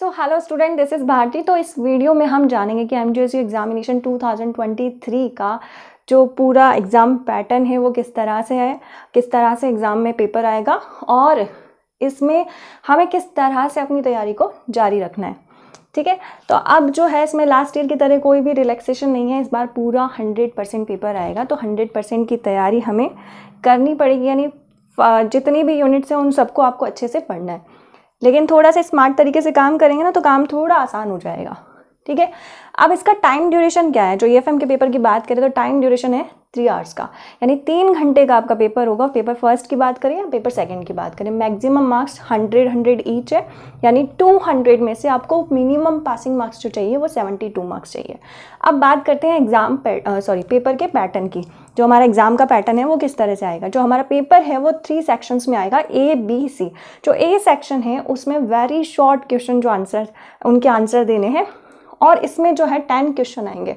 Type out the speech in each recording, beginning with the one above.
so hello student this is Bharti तो इस video में हम जानेंगे कि एम एग्ज़ामिनेशन 2023 का जो पूरा एग्ज़ाम पैटर्न है वो किस तरह से है किस तरह से एग्ज़ाम में पेपर आएगा और इसमें हमें किस तरह से अपनी तैयारी को जारी रखना है ठीक है तो अब जो है इसमें लास्ट ईयर की तरह कोई भी रिलैक्सेशन नहीं है इस बार पूरा हंड्रेड परसेंट पेपर आएगा तो हंड्रेड परसेंट की तैयारी हमें करनी पड़ेगी यानी जितनी भी यूनिट्स हैं उन सबको आपको अच्छे से पढ़ना है लेकिन थोड़ा सा स्मार्ट तरीके से काम करेंगे ना तो काम थोड़ा आसान हो जाएगा ठीक है अब इसका टाइम ड्यूरेशन क्या है जो ई e के पेपर की बात करें तो टाइम ड्यूरेशन है थ्री आवर्स का यानी तीन घंटे का आपका पेपर होगा पेपर फर्स्ट की बात करें या पेपर सेकंड की बात करें maximum marks hundred hundred each है यानी टू हंड्रेड में से आपको मिनिमम पासिंग मार्क्स जो चाहिए वो सेवेंटी टू मार्क्स चाहिए अब बात करते हैं एग्ज़ाम सॉरी पेपर के पैटर्न की जो हमारा एग्ज़ाम का पैटर्न है वो किस तरह से आएगा जो हमारा पेपर है वो थ्री सेक्शंस में आएगा ए बी सी जो ए सेक्शन है उसमें वेरी शॉर्ट क्वेश्चन जो आंसर उनके आंसर देने हैं और इसमें जो है टेन क्वेश्चन आएंगे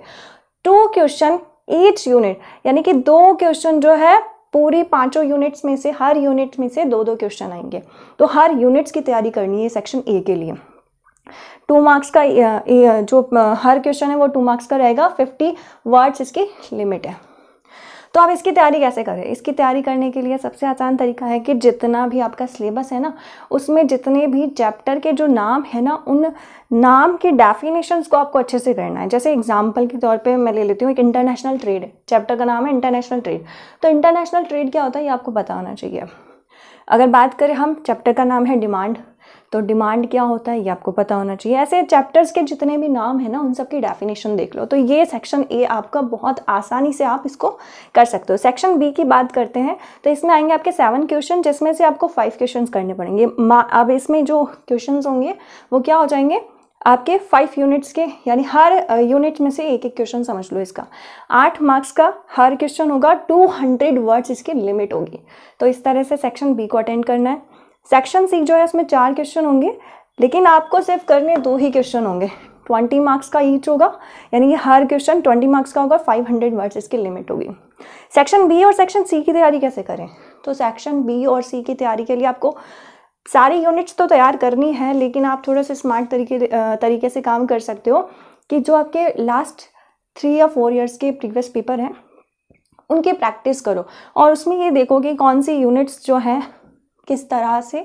टू क्वेश्चन ईच यूनिट यानी कि दो क्वेश्चन जो है पूरी पांचों यूनिट्स में से हर यूनिट में से दो दो क्वेश्चन आएंगे तो हर यूनिट्स की तैयारी करनी है सेक्शन ए के लिए टू मार्क्स का जो हर क्वेश्चन है वो टू मार्क्स का रहेगा फिफ्टी वर्ड्स इसकी लिमिट है तो आप इसकी तैयारी कैसे करें इसकी तैयारी करने के लिए सबसे आसान तरीका है कि जितना भी आपका सिलेबस है ना उसमें जितने भी चैप्टर के जो नाम है ना उन नाम के डेफिनेशंस को आपको अच्छे से करना है जैसे एग्जाम्पल के तौर पर मैं ले लेती हूँ एक इंटरनेशनल ट्रेड चैप्टर का नाम है इंटरनेशनल ट्रेड तो इंटरनेशनल ट्रेड क्या होता है ये आपको बताना चाहिए अगर बात करें हम चैप्टर का नाम है डिमांड तो डिमांड क्या होता है ये आपको पता होना चाहिए ऐसे चैप्टर्स के जितने भी नाम है ना उन सब की डेफिनेशन देख लो तो ये सेक्शन ए आपका बहुत आसानी से आप इसको कर सकते हो सेक्शन बी की बात करते हैं तो इसमें आएंगे आपके सेवन क्वेश्चन जिसमें से आपको फाइव क्वेश्चन करने पड़ेंगे अब इसमें जो क्वेश्चन होंगे वो क्या हो जाएंगे आपके फाइव यूनिट्स के यानी हर यूनिट में से एक एक क्वेश्चन समझ लो इसका आठ मार्क्स का हर क्वेश्चन होगा टू हंड्रेड वर्ड्स इसकी लिमिट होगी तो इस तरह से सेक्शन बी को अटेंड करना है सेक्शन सी जो है उसमें चार क्वेश्चन होंगे लेकिन आपको सिर्फ करने दो ही क्वेश्चन होंगे ट्वेंटी मार्क्स का ईच होगा यानी कि हर क्वेश्चन ट्वेंटी मार्क्स का होगा फाइव हंड्रेड वर्ड्स इसकी लिमिट होगी सेक्शन बी और सेक्शन सी की तैयारी कैसे करें तो सेक्शन बी और सी की तैयारी के लिए आपको सारी यूनिट्स तो तैयार करनी है लेकिन आप थोड़ा सा स्मार्ट तरीके तरीके से काम कर सकते हो कि जो आपके लास्ट थ्री या फोर ईयर्स के प्रीवियस पेपर हैं उनकी प्रैक्टिस करो और उसमें ये देखो कि कौन सी यूनिट्स जो हैं किस तरह से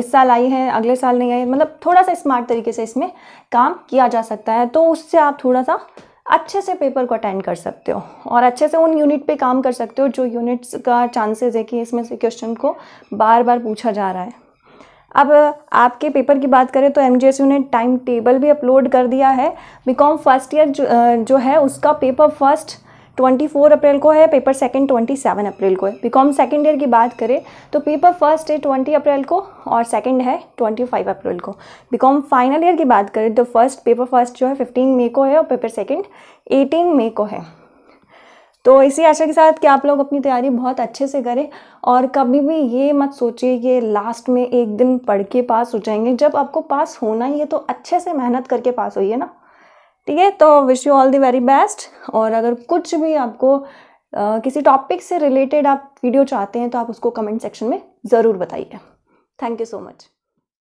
इस साल आई है अगले साल नहीं आई मतलब थोड़ा सा स्मार्ट तरीके से इसमें काम किया जा सकता है तो उससे आप थोड़ा सा अच्छे से पेपर को अटेंड कर सकते हो और अच्छे से उन यूनिट पे काम कर सकते हो जो यूनिट्स का चांसेस है कि इसमें से क्वेश्चन को बार बार पूछा जा रहा है अब आपके पेपर की बात करें तो एम ने टाइम टेबल भी अपलोड कर दिया है बी फर्स्ट ईयर जो, जो है उसका पेपर फर्स्ट 24 अप्रैल को है पेपर सेकंड 27 अप्रैल को है बीकॉम सेकंड ईयर की बात करें तो पेपर फर्स्ट है 20 अप्रैल को और सेकंड है 25 अप्रैल को बीकॉम फाइनल ईयर की बात करें तो फर्स्ट पेपर फर्स्ट जो है 15 मई को है और पेपर सेकंड 18 मई को है तो इसी आशा के साथ कि आप लोग अपनी तैयारी बहुत अच्छे से करें और कभी भी ये मत सोचिए कि लास्ट में एक दिन पढ़ के पास हो जाएंगे जब आपको पास होना ही है तो अच्छे से मेहनत करके पास होइए ना ठीक है तो wish you all the very best और अगर कुछ भी आपको आ, किसी टॉपिक से रिलेटेड आप वीडियो चाहते हैं तो आप उसको कमेंट सेक्शन में ज़रूर बताइए थैंक यू सो मच